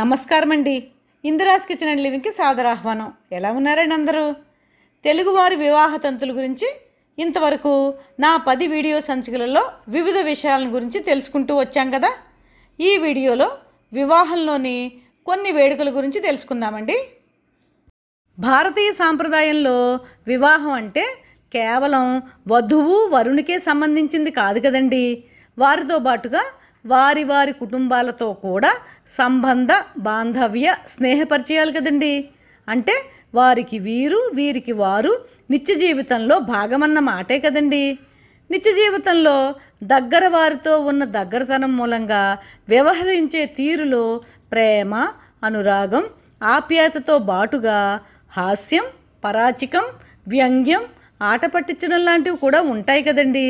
నమస్కారం అండి Indira's kitchen and లివింగ్కి సాదర ఆహ్వానం ఎలా ఉన్నారండి అందరూ తెలుగువారి వివాహ తంతుల గురించి ఇంతవరకు నా పది వీడియో సంచికలలో వివిధ విషయాల గురించి తెలుసుకుంటూ వచ్చాం కదా ఈ వీడియోలో వివాహంలోని కొన్ని వేడుకల గురించి తెలుసుకుందామండి భారతీయ సాంప్రదాయంలో వివాహం అంటే కేవలం వధువు వరుణికే సంబంధించింది కాదు కదండి వారితో పాటుగా వారి వారి కుటుంబాలతో కూడా సంబంధ బాంధవ్య స్నేహపరిచయాలు కదండి అంటే వారికి వీరు వీరికి వారు నిత్య జీవితంలో భాగమన్న మాటే కదండి నిత్య జీవితంలో దగ్గర వారితో ఉన్న దగ్గరతనం మూలంగా వ్యవహరించే తీరులో ప్రేమ అనురాగం ఆప్యాయతతో బాటుగా హాస్యం పరాచికం వ్యంగ్యం ఆట పట్టించడం లాంటివి కూడా ఉంటాయి కదండి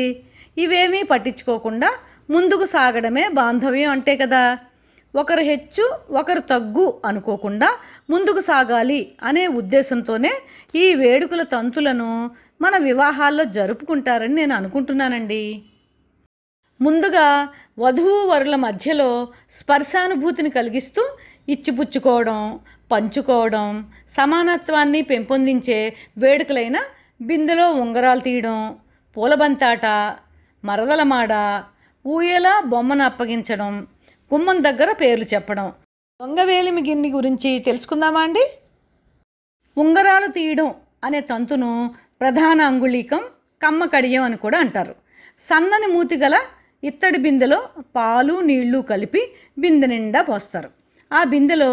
ఇవేమీ పట్టించుకోకుండా ముందుకు సాగడమే బాంధవ్యం అంటే కదా ఒకరు హెచ్చు ఒకరు తగ్గు అనుకోకుండా ముందుకు సాగాలి అనే ఉద్దేశంతోనే ఈ వేడుకల తంతులను మన వివాహాల్లో జరుపుకుంటారని నేను అనుకుంటున్నానండి ముందుగా వధువు వరుల మధ్యలో స్పర్శానుభూతిని కలిగిస్తూ ఇచ్చిపుచ్చుకోవడం పంచుకోవడం సమానత్వాన్ని పెంపొందించే వేడుకలైన బిందెలో ఉంగరాలు తీయడం పూలబంతాట మరదలమాడ ఊయల బొమ్మను అప్పగించడం గుమ్మం దగ్గర పేర్లు చెప్పడం దొంగవేలిమి గిన్ని గురించి తెలుసుకుందామా అండి ఉంగరాలు తీయడం అనే తంతును ప్రధాన అంగుళీకం కమ్మ కడియం అని కూడా అంటారు సన్నని మూతి గల ఇత్తడి బిందెలో పాలు నీళ్లు కలిపి బిందె నిండా పోస్తారు ఆ బిందెలో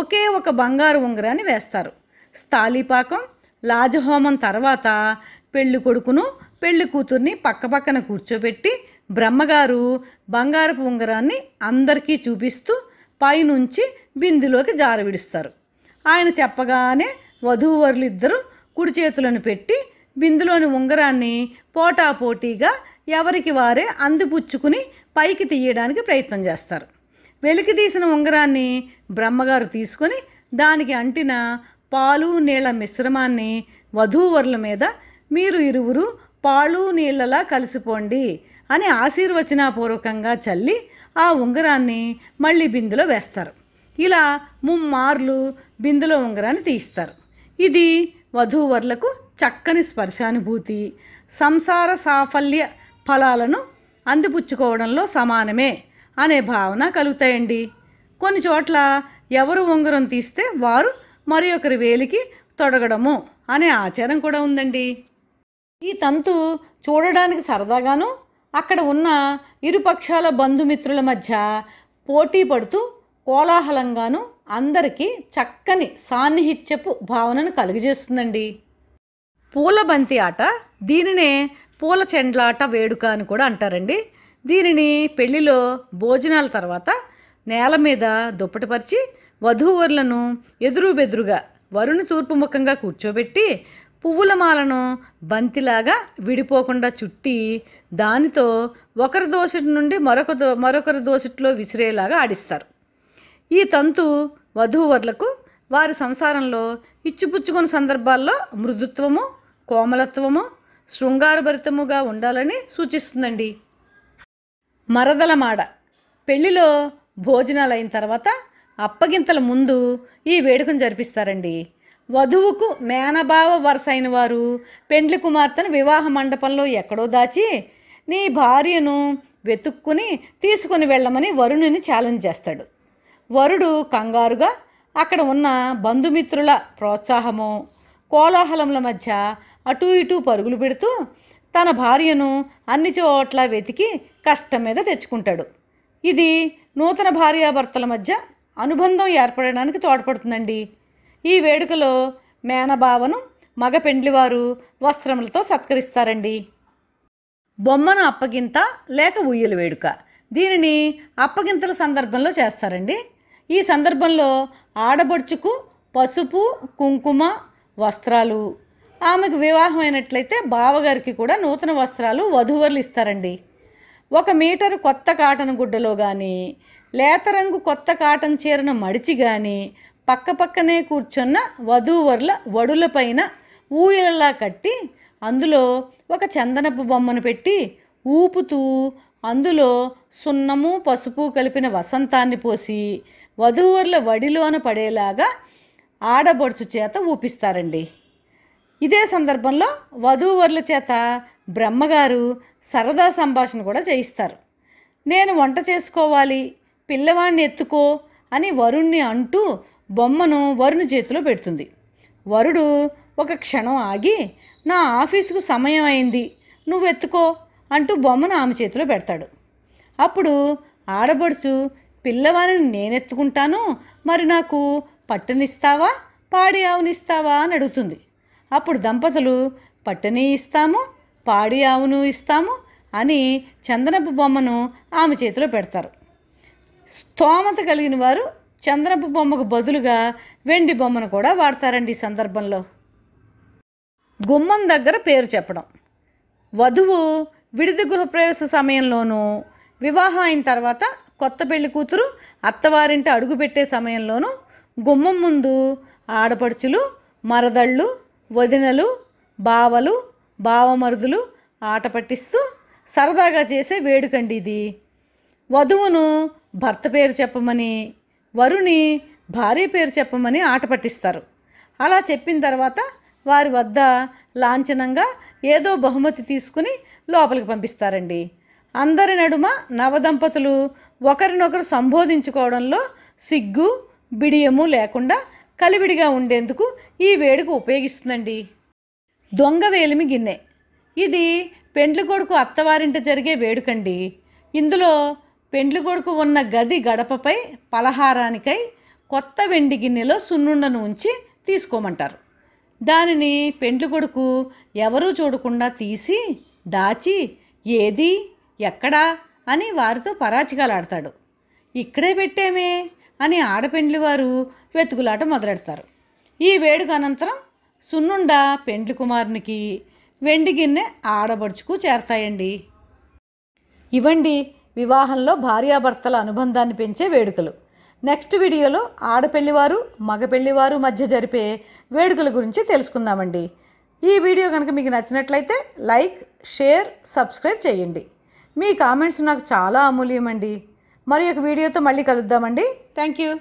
ఒకే ఒక బంగారు ఉంగరాన్ని వేస్తారు స్థాళీపాకం లాజహోమం తర్వాత పెళ్ళి కొడుకును పెళ్లి కూతుర్ని పక్కపక్కన కూర్చోబెట్టి బ్రహ్మగారు బంగారపు ఉంగరాన్ని అందరికీ చూపిస్తూ పైనుంచి బిందులోకి జారవిడుస్తారు ఆయన చెప్పగానే వధూవరులిద్దరూ కుడి చేతులను పెట్టి బిందులోని ఉంగరాన్ని పోటాపోటీగా ఎవరికి వారే అందిపుచ్చుకుని పైకి తీయడానికి ప్రయత్నం చేస్తారు వెలికి తీసిన ఉంగరాన్ని బ్రహ్మగారు తీసుకొని దానికి అంటిన పాలు నీళ్ల మిశ్రమాన్ని వధూవరుల మీద మీరు ఇరువురు పాలు నీళ్ళలా కలిసిపోండి అని ఆశీర్వచనాపూర్వకంగా చల్లి ఆ ఉంగరాన్ని మళ్ళీ బిందులో వేస్తారు ఇలా ముమ్మార్లు బిందులో ఉంగరాన్ని తీస్తారు ఇది వధూవరులకు చక్కని స్పర్శానుభూతి సంసార సాఫల్య ఫలాలను అందిపుచ్చుకోవడంలో సమానమే అనే భావన కలుగుతాయండి కొన్ని చోట్ల ఎవరు ఉంగరం తీస్తే వారు మరి ఒకరి వేలికి తొడగడము అనే ఆచారం కూడా ఉందండి ఈ తంతు చూడడానికి సరదాగాను అక్కడ ఉన్న ఇరుపక్షాల బంధుమిత్రుల మధ్య పోటీ పడుతూ కోలాహలంగాను అందరికీ చక్కని సాన్నిహిత్యపు భావనను కలుగజేస్తుందండి పూలబంతి ఆట దీనినే పూల చెండ్లాట వేడుక అని కూడా అంటారండి దీనిని పెళ్లిలో భోజనాల తర్వాత నేల మీద దుప్పటిపరిచి వధూవరులను ఎదురు బెదురుగా వరుణు తూర్పు ముఖంగా కూర్చోబెట్టి పువ్వుల మాలను బంతిలాగా విడిపోకుండా చుట్టి దానితో ఒకరి దోసటి నుండి మరొక దో మరొకరి దోసటిలో విసిరేలాగా ఆడిస్తారు ఈ తంతు వధూవరులకు వారి సంసారంలో ఇచ్చిపుచ్చుకున్న సందర్భాల్లో మృదుత్వము కోమలత్వము శృంగారభరితముగా ఉండాలని సూచిస్తుందండి మరదల మాడ పెళ్లిలో భోజనాలు అయిన తర్వాత అప్పగింతల ముందు ఈ వేడుకను జరిపిస్తారండి వధువుకు మేనభావ వరసైన వారు పెండ్లి కుమార్తెను వివాహ మండపంలో ఎక్కడో దాచి నీ భార్యను వెతుక్కుని తీసుకుని వెళ్ళమని వరుణుని ఛాలెంజ్ చేస్తాడు వరుడు కంగారుగా అక్కడ ఉన్న బంధుమిత్రుల ప్రోత్సాహము కోలాహలముల మధ్య అటు ఇటు పరుగులు పెడుతూ తన భార్యను అన్ని చోట్ల వెతికి కష్టం మీద తెచ్చుకుంటాడు ఇది నూతన భార్యాభర్తల మధ్య అనుబంధం ఏర్పడడానికి తోడ్పడుతుందండి ఈ వేడుకలో మేనభావను మగ పెండ్లివారు వస్త్రములతో సత్కరిస్తారండి బొమ్మను అప్పగింత లేక ఉయ్యలు వేడుక దీనిని అప్పగింతల సందర్భంలో చేస్తారండి ఈ సందర్భంలో ఆడబడుచుకు పసుపు కుంకుమ వస్త్రాలు ఆమెకు వివాహమైనట్లయితే బావగారికి కూడా నూతన వస్త్రాలు వధువర్లు ఇస్తారండి ఒక మీటరు కొత్త కాటన్ గుడ్డలో కానీ లేతరంగు కొత్త కాటన్ చీరను మడిచి కానీ పక్కపక్కనే కూర్చున్న వధూవరుల వడులపైన ఊయలలా కట్టి అందులో ఒక చందనపు బొమ్మను పెట్టి ఊపుతూ అందులో సున్నము పసుపు కలిపిన వసంతాన్ని పోసి వధూవరుల వడిలోన పడేలాగా ఆడబడుచు చేత ఊపిస్తారండి ఇదే సందర్భంలో వధూవరుల చేత బ్రహ్మగారు సరదా సంభాషణ కూడా చేయిస్తారు నేను వంట చేసుకోవాలి పిల్లవాణ్ణి ఎత్తుకో అని వరుణ్ణి అంటూ బొమ్మను వరుణు చేతిలో పెడుతుంది వరుడు ఒక క్షణం ఆగి నా ఆఫీసుకు సమయం అయింది నువ్వు ఎత్తుకో అంటూ బొమ్మను ఆమె చేతిలో పెడతాడు అప్పుడు ఆడబడుచు పిల్లవాణిని నేనెత్తుకుంటాను మరి నాకు పట్టనిస్తావా పాడి ఆవునిస్తావా అని అడుగుతుంది అప్పుడు దంపతులు పట్టని ఇస్తాము పాడి ఆవును ఇస్తాము అని చందనపు బొమ్మను ఆమె చేతిలో పెడతారు స్తోమత కలిగిన వారు చంద్రపు బొమ్మకు బదులుగా వెండి బొమ్మను కూడా వాడతారండి ఈ సందర్భంలో గుమ్మం దగ్గర పేరు చెప్పడం వధువు విడిది గృహప్రవేశ సమయంలోనూ వివాహం అయిన తర్వాత కొత్త పెళ్లి కూతురు అత్తవారింట అడుగుపెట్టే సమయంలోనూ గుమ్మం ముందు ఆడపడుచులు మరదళ్ళు వదినలు బావలు బావమరుదులు ఆట పట్టిస్తూ సరదాగా చేసే వేడుకండి ఇది వధువును భర్త పేరు చెప్పమని వరుణి భార్య పేరు చెప్పమని ఆట పట్టిస్తారు అలా చెప్పిన తర్వాత వారి వద్ద లాంఛనంగా ఏదో బహుమతి తీసుకుని లోపలికి పంపిస్తారండి అందరి నడుమ నవదంపతులు ఒకరినొకరు సంబోధించుకోవడంలో సిగ్గు బిడియము లేకుండా కలివిడిగా ఉండేందుకు ఈ వేడుక ఉపయోగిస్తుందండి దొంగ వేలిమి గిన్నె ఇది పెండ్లి కొడుకు అత్తవారింట జరిగే వేడుకండి ఇందులో పెండ్లి కొడుకు ఉన్న గది గడపపై పలహారానికై కొత్త వెండి గిన్నెలో సున్నుండను ఉంచి తీసుకోమంటారు దానిని పెండ్లి కొడుకు ఎవరూ చూడకుండా తీసి దాచి ఏది ఎక్కడా అని వారితో పరాచికలాడతాడు ఇక్కడే పెట్టేమే అని ఆడపెండ్లి వారు వెతుకులాట మొదలెడతారు ఈ వేడుక అనంతరం సున్నుండ పెండ్లి కుమారునికి వెండి గిన్నె ఆడబడుచుకు చేరతాయండి ఇవ్వండి వివాహంలో భార్యాభర్తల అనుబంధాన్ని పెంచే వేడుకలు నెక్స్ట్ వీడియోలో ఆడపల్లివారు మగపెళ్లివారు మధ్య జరిపే వేడుకల గురించి తెలుసుకుందామండి ఈ వీడియో కనుక మీకు నచ్చినట్లయితే లైక్ షేర్ సబ్స్క్రైబ్ చేయండి మీ కామెంట్స్ నాకు చాలా అమూల్యమండి మరి ఒక వీడియోతో మళ్ళీ కలుద్దామండి థ్యాంక్ యూ